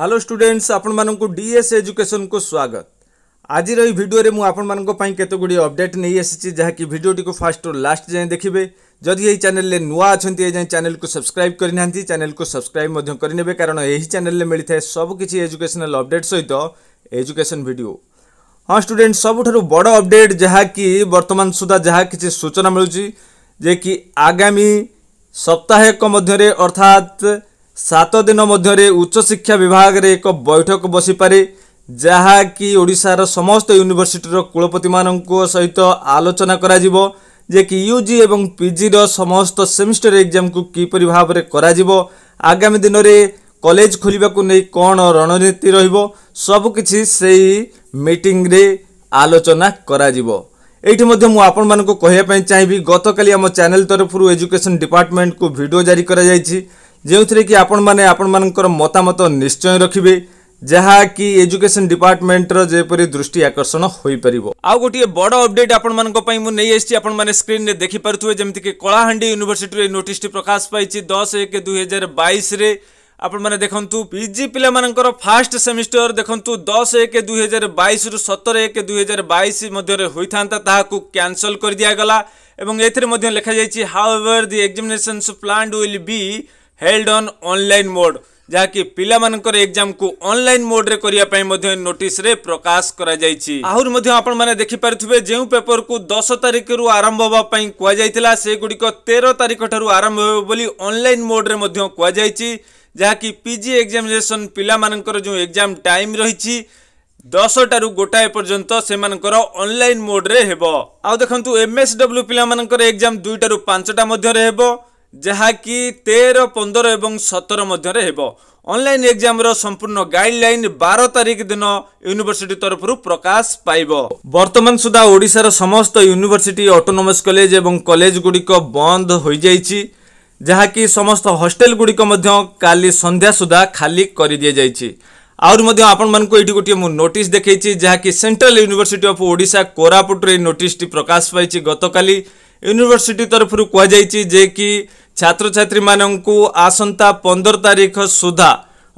hello students आपण मूँ DS education को स्वागत आज भिडियो मुझे केतग अपडेट नहीं आसोटी को फास्ट लास्ट जाए देखिए जदि यही चैनल में नुआ अच्छा ये जाए चेल को सब्सक्राइब करना चैनल को सब्सक्राइब करे कारण यही चेल मिलता है सबकि एजुकेशनाल अपडेट सहित एजुकेशन भिडियो हाँ स्टूडेंट सबुठ बड़ अबडेट जहाँकि बर्तमान सुधा जहाँ कि सूचना मिलूँ जे कि आगामी सप्ताहक अर्थात ସାତ ଦିନ ମଧ୍ୟରେ ଉଚ୍ଚଶିକ୍ଷା ବିଭାଗରେ ଏକ ବୈଠକ ବସିପାରେ ଯାହାକି ଓଡ଼ିଶାର ସମସ୍ତ ୟୁନିଭର୍ସିଟିର କୁଳପତିମାନଙ୍କ ସହିତ ଆଲୋଚନା କରାଯିବ ଯେ କି ୟୁ ଜି ଏବଂ ପିଜିର ସମସ୍ତ ସେମିଷ୍ଟର ଏକ୍ଜାମ୍କୁ କିପରି ଭାବରେ କରାଯିବ ଆଗାମୀ ଦିନରେ କଲେଜ ଖୋଲିବାକୁ ନେଇ କ'ଣ ରଣନୀତି ରହିବ ସବୁକିଛି ସେହି ମିଟିଂରେ ଆଲୋଚନା କରାଯିବ ଏଇଠି ମଧ୍ୟ ମୁଁ ଆପଣମାନଙ୍କୁ କହିବା ପାଇଁ ଚାହିଁବି ଗତକାଲି ଆମ ଚ୍ୟାନେଲ ତରଫରୁ ଏଜୁକେସନ୍ ଡିପାର୍ଟମେଣ୍ଟକୁ ଭିଡ଼ିଓ ଜାରି କରାଯାଇଛି ଯେଉଁଥିରେ କି ଆପଣମାନେ ଆପଣମାନଙ୍କର ମତାମତ ନିଶ୍ଚୟ ରଖିବେ ଯାହାକି ଏଜୁକେସନ ଡିପାର୍ଟମେଣ୍ଟର ଯେପରି ଦୃଷ୍ଟି ଆକର୍ଷଣ ହୋଇପାରିବ ଆଉ ଗୋଟିଏ ବଡ଼ ଅପଡେଟ୍ ଆପଣମାନଙ୍କ ପାଇଁ ମୁଁ ନେଇ ଆସିଛି ଆପଣମାନେ ସ୍କ୍ରିନ୍ରେ ଦେଖିପାରୁଥିବେ ଯେମିତିକି କଳାହାଣ୍ଡି ୟୁନିଭର୍ସିଟିରୁ ଏହି ନୋଟିସ୍ଟି ପ୍ରକାଶ ପାଇଛି ଦଶ ଏକ ଦୁଇ ହଜାର ବାଇଶରେ ଆପଣମାନେ ଦେଖନ୍ତୁ ପିଜି ପିଲାମାନଙ୍କର ଫାର୍ଷ୍ଟ ସେମିଷ୍ଟର ଦେଖନ୍ତୁ ଦଶ ଏକ ଦୁଇ ହଜାର ବାଇଶରୁ ସତର ଏକ ଦୁଇ ହଜାର ବାଇଶ ମଧ୍ୟରେ ହୋଇଥାନ୍ତା ତାହାକୁ କ୍ୟାନସଲ୍ କରିଦିଆଗଲା ଏବଂ ଏଥିରେ ମଧ୍ୟ ଲେଖାଯାଇଛି however the examinations plan will be held on online mode ଯାହାକି ପିଲାମାନଙ୍କର ଏକ୍ଜାମକୁ ଅନଲାଇନ୍ ମୋଡ୍ରେ କରିବା ପାଇଁ ମଧ୍ୟ ନୋଟିସ୍ରେ ପ୍ରକାଶ କରାଯାଇଛି ଆହୁରି ମଧ୍ୟ ଆପଣମାନେ ଦେଖିପାରୁଥିବେ ଯେଉଁ ପେପରକୁ ଦଶ ତାରିଖରୁ ଆରମ୍ଭ ହେବା ପାଇଁ କୁହାଯାଇଥିଲା ସେଗୁଡ଼ିକ ତେର ତାରିଖ ଠାରୁ ଆରମ୍ଭ ହେବ ବୋଲି ଅନଲାଇନ୍ ମୋଡ୍ରେ ମଧ୍ୟ କୁହାଯାଇଛି ଯାହାକି ପିଜି ଏକ୍ଜାମିନେସନ୍ ପିଲାମାନଙ୍କର ଯେଉଁ ଏକ୍ଜାମ୍ ଟାଇମ୍ ରହିଛି ଦଶଟାରୁ ଗୋଟାଏ ପର୍ଯ୍ୟନ୍ତ ସେମାନଙ୍କର ଅନଲାଇନ୍ ମୋଡ୍ରେ ହେବ ଆଉ ଦେଖନ୍ତୁ ଏମ୍ଏସ୍ଡବ୍ଲ୍ୟୁ ପିଲାମାନଙ୍କର ଏକ୍ଜାମ୍ ଦୁଇଟାରୁ ପାଞ୍ଚଟା ମଧ୍ୟରେ ହେବ ଯାହାକି ତେର ପନ୍ଦର ଏବଂ ସତର ମଧ୍ୟରେ ହେବ ଅନଲାଇନ୍ ଏକ୍ଜାମ୍ର ସମ୍ପୂର୍ଣ୍ଣ ଗାଇଡ଼ଲାଇନ୍ ବାର ତାରିଖ ଦିନ ୟୁନିଭର୍ସିଟି ତରଫରୁ ପ୍ରକାଶ ପାଇବ ବର୍ତ୍ତମାନ ସୁଦ୍ଧା ଓଡ଼ିଶାର ସମସ୍ତ ୟୁନିଭର୍ସିଟି ଅଟୋନୋମସ୍ କଲେଜ ଏବଂ କଲେଜଗୁଡ଼ିକ ବନ୍ଦ ହୋଇଯାଇଛି ଯାହାକି ସମସ୍ତ ହଷ୍ଟେଲଗୁଡ଼ିକ ମଧ୍ୟ କାଲି ସନ୍ଧ୍ୟା ସୁଦ୍ଧା ଖାଲି କରିଦିଆଯାଇଛି ଆହୁରି ମଧ୍ୟ ଆପଣମାନଙ୍କୁ ଏଇଠି ଗୋଟିଏ ମୁଁ ନୋଟିସ୍ ଦେଖାଇଛି ଯାହାକି ସେଣ୍ଟ୍ରାଲ ୟୁନିଭର୍ସିଟି ଅଫ୍ ଓଡ଼ିଶା କୋରାପୁଟରେ ଏହି ନୋଟିସ୍ଟି ପ୍ରକାଶ ପାଇଛି ଗତକାଲି ୟୁନିଭର୍ସିଟି ତରଫରୁ କୁହାଯାଇଛି ଯେ କି ଛାତ୍ରଛାତ୍ରୀମାନଙ୍କୁ ଆସନ୍ତା ପନ୍ଦର ତାରିଖ ସୁଦ୍ଧା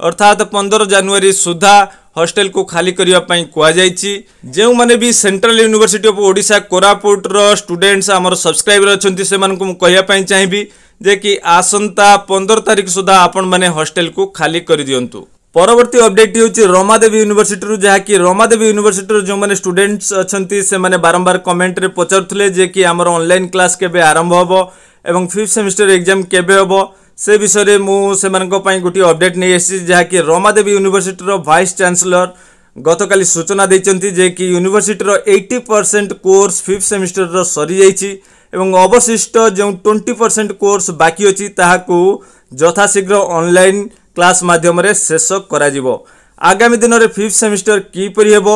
ଅର୍ଥାତ୍ ପନ୍ଦର ଜାନୁଆରୀ ସୁଦ୍ଧା ହଷ୍ଟେଲକୁ ଖାଲି କରିବା ପାଇଁ କୁହାଯାଇଛି ଯେଉଁମାନେ ବି ସେଣ୍ଟ୍ରାଲ ୟୁନିଭର୍ସିଟି ଅଫ୍ ଓଡ଼ିଶା କୋରାପୁଟର ଷ୍ଟୁଡେଣ୍ଟସ୍ ଆମର ସବସ୍କ୍ରାଇବର ଅଛନ୍ତି ସେମାନଙ୍କୁ ମୁଁ କହିବା ପାଇଁ ଚାହିଁବି ଯେ କି ଆସନ୍ତା ପନ୍ଦର ତାରିଖ ସୁଦ୍ଧା ଆପଣମାନେ ହଷ୍ଟେଲକୁ ଖାଲି କରିଦିଅନ୍ତୁ ପରବର୍ତ୍ତୀ ଅପଡେଟ୍ ହେଉଛି ରମାଦେବୀ ୟୁନିଭର୍ସିଟିରୁ ଯାହାକି ରମାଦେବୀ ୟୁନିଭର୍ସିଟିରୁ ଯେଉଁମାନେ ଷ୍ଟୁଡେଣ୍ଟସ୍ ଅଛନ୍ତି ସେମାନେ ବାରମ୍ବାର କମେଣ୍ଟରେ ପଚାରୁଥିଲେ ଯେ କି ଆମର ଅନଲାଇନ୍ କ୍ଲାସ୍ କେବେ ଆରମ୍ଭ ହେବ এবং ফিফ୍ଥ ସେମିଷ୍ଟର ଏକ୍ଜାମ୍ କେବେ ହେବ ସେ ବିଷୟରେ ମୁଁ ସେମାନଙ୍କ ପାଇଁ ଗୋଟିଏ ଅପଡ଼େଟ୍ ନେଇ ଆସିଛି ଯାହାକି ରମାଦେବୀ ୟୁନିଭର୍ସିଟିର ଭାଇସ୍ ଚାନ୍ସେଲର ଗତକାଲି ସୂଚନା ଦେଇଛନ୍ତି ଯେ କି ୟୁନିଭର୍ସିଟିର ଏଇଟି ପରସେଣ୍ଟ କୋର୍ସ ଫିଫ୍ଥ ସେମିଷ୍ଟରର ସରିଯାଇଛି ଏବଂ ଅବଶିଷ୍ଟ ଯେଉଁ ଟ୍ୱେଣ୍ଟି ପରସେଣ୍ଟ କୋର୍ସ ବାକି ଅଛି ତାହାକୁ ଯଥାଶୀଘ୍ର ଅନଲାଇନ୍ କ୍ଲାସ୍ ମାଧ୍ୟମରେ ଶେଷ କରାଯିବ ଆଗାମୀ ଦିନରେ ଫିଫ୍ଥ ସେମିଷ୍ଟର କିପରି ହେବ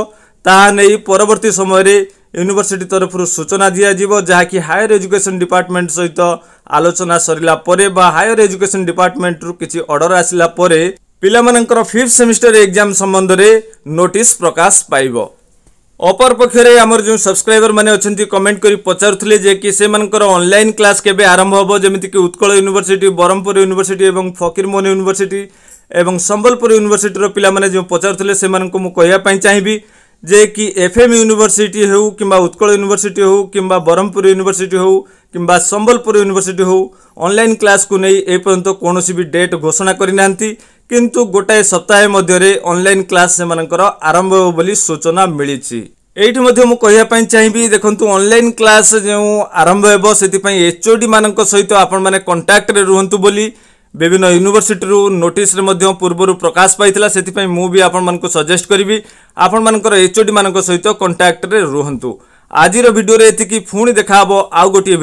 ତାହା ନେଇ ପରବର୍ତ୍ତୀ ସମୟରେ ୟୁନିଭର୍ସିଟି ତରଫରୁ ସୂଚନା ଦିଆଯିବ ଯାହାକି ହାୟର ଏଜୁକେସନ୍ ଡିପାର୍ଟମେଣ୍ଟ ସହିତ ଆଲୋଚନା ସରିଲା ପରେ ବା ହାୟର ଏଜୁକେସନ୍ ଡିପାର୍ଟମେଣ୍ଟରୁ କିଛି ଅର୍ଡ଼ର ଆସିଲା ପରେ ପିଲାମାନଙ୍କର ଫିଫ୍ଥ ସେମିଷ୍ଟର ଏକ୍ଜାମ୍ ସମ୍ବନ୍ଧରେ ନୋଟିସ୍ ପ୍ରକାଶ ପାଇବ ଅପରପକ୍ଷରେ ଆମର ଯେଉଁ ସବସ୍କ୍ରାଇବର ମାନେ ଅଛନ୍ତି କମେଣ୍ଟ କରି ପଚାରୁଥିଲେ ଯେ କି ସେମାନଙ୍କର ଅନଲାଇନ୍ କ୍ଲାସ୍ କେବେ ଆରମ୍ଭ ହେବ ଯେମିତିକି ଉତ୍କଳ ୟୁନିଭର୍ସିଟି ବ୍ରହ୍ମପୁର ୟୁନିଭର୍ସିଟି ଏବଂ ଫକୀରମୋହନ ୟୁନିଭର୍ସିଟି ଏବଂ ସମ୍ବଲପୁର ୟୁନିଭର୍ସିଟିର ପିଲାମାନେ ଯେଉଁ ପଚାରୁଥିଲେ ସେମାନଙ୍କୁ ମୁଁ କହିବା ପାଇଁ ଚାହିଁବି ଯେ କି ଏଫ୍ଏମ୍ ୟୁନିଭର୍ସିଟି ହେଉ କିମ୍ବା ଉତ୍କଳ ୟୁନିଭର୍ସିଟି ହେଉ କିମ୍ବା ବ୍ରହ୍ମପୁର ୟୁନିଭର୍ସିଟି ହେଉ କିମ୍ବା ସମ୍ବଲପୁର ୟୁନିଭର୍ସିଟି ହେଉ ଅନଲାଇନ୍ କ୍ଲାସ୍କୁ ନେଇ ଏପର୍ଯ୍ୟନ୍ତ କୌଣସି ବି ଡେଟ୍ ଘୋଷଣା କରିନାହାନ୍ତି କିନ୍ତୁ ଗୋଟାଏ ସପ୍ତାହେ ମଧ୍ୟରେ ଅନଲାଇନ୍ କ୍ଲାସ୍ ସେମାନଙ୍କର ଆରମ୍ଭ ହେବ ବୋଲି ସୂଚନା ମିଳିଛି ଏଇଠି ମଧ୍ୟ ମୁଁ କହିବା ପାଇଁ ଚାହିଁବି ଦେଖନ୍ତୁ ଅନଲାଇନ୍ କ୍ଲାସ୍ ଯେଉଁ ଆରମ୍ଭ ହେବ ସେଥିପାଇଁ ଏଚ୍ଓଡ଼ି ମାନଙ୍କ ସହିତ ଆପଣମାନେ କଣ୍ଟାକ୍ଟରେ ରୁହନ୍ତୁ ବୋଲି বিভিন্ন ইউনিভর্সিটি নোটিসে মধ্যে পূর্বর প্রকাশ পাই সেই মু সজেস্ট করবি আপনার এইচওডি মান সহ কন্টাক্টরে রুহতু আজির ভিডিওরে এতিকি পুঁ দেখা হব আউ গোটিয়ে